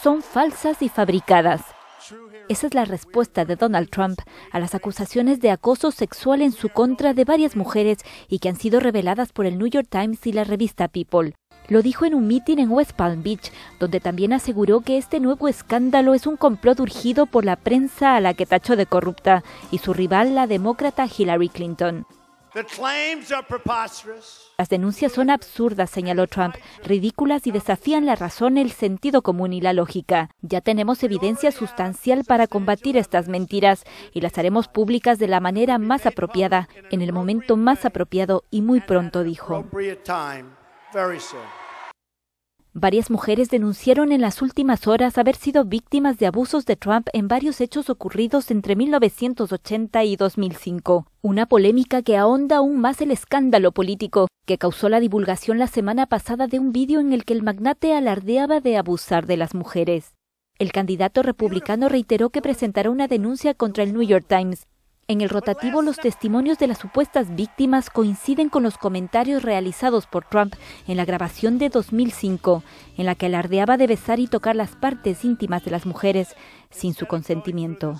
son falsas y fabricadas. Esa es la respuesta de Donald Trump a las acusaciones de acoso sexual en su contra de varias mujeres y que han sido reveladas por el New York Times y la revista People. Lo dijo en un mitin en West Palm Beach, donde también aseguró que este nuevo escándalo es un complot urgido por la prensa a la que tachó de corrupta y su rival, la demócrata Hillary Clinton. Las denuncias son absurdas, señaló Trump, ridículas y desafían la razón, el sentido común y la lógica. Ya tenemos evidencia sustancial para combatir estas mentiras y las haremos públicas de la manera más apropiada, en el momento más apropiado y muy pronto, dijo. Varias mujeres denunciaron en las últimas horas haber sido víctimas de abusos de Trump en varios hechos ocurridos entre 1980 y 2005, una polémica que ahonda aún más el escándalo político que causó la divulgación la semana pasada de un vídeo en el que el magnate alardeaba de abusar de las mujeres. El candidato republicano reiteró que presentará una denuncia contra el New York Times en el rotativo, los testimonios de las supuestas víctimas coinciden con los comentarios realizados por Trump en la grabación de 2005, en la que alardeaba de besar y tocar las partes íntimas de las mujeres sin su consentimiento.